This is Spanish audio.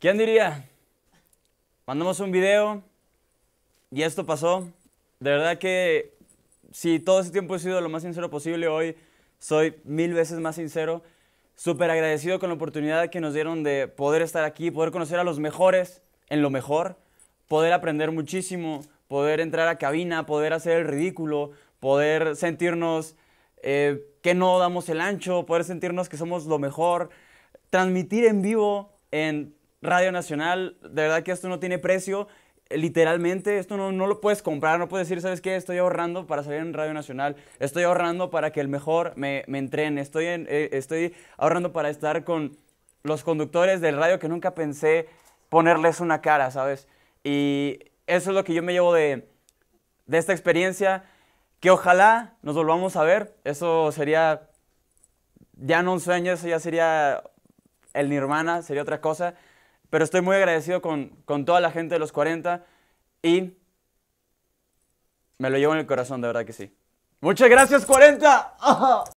¿Quién diría? Mandamos un video y esto pasó. De verdad que si todo ese tiempo he sido lo más sincero posible, hoy soy mil veces más sincero. Súper agradecido con la oportunidad que nos dieron de poder estar aquí, poder conocer a los mejores en lo mejor, poder aprender muchísimo, poder entrar a cabina, poder hacer el ridículo, poder sentirnos eh, que no damos el ancho, poder sentirnos que somos lo mejor, transmitir en vivo en Radio Nacional, de verdad que esto no tiene precio. Literalmente, esto no, lo puedes comprar, no puedes decir, ¿sabes qué? Estoy ahorrando para salir en Radio Nacional, estoy ahorrando para que el mejor me, me entrene, estoy, eh, estoy ahorrando para estar con los conductores del radio que nunca pensé ponerles una cara, ¿sabes? Y eso es lo que yo me llevo de, de esta experiencia, que ojalá nos volvamos a ver, eso sería ya no un sueño, eso ya sería el nirvana, sería otra cosa. Pero estoy muy agradecido con, toda la gente de los 40 y me lo llevo en el corazón, de verdad que sí. Muchas gracias, 40.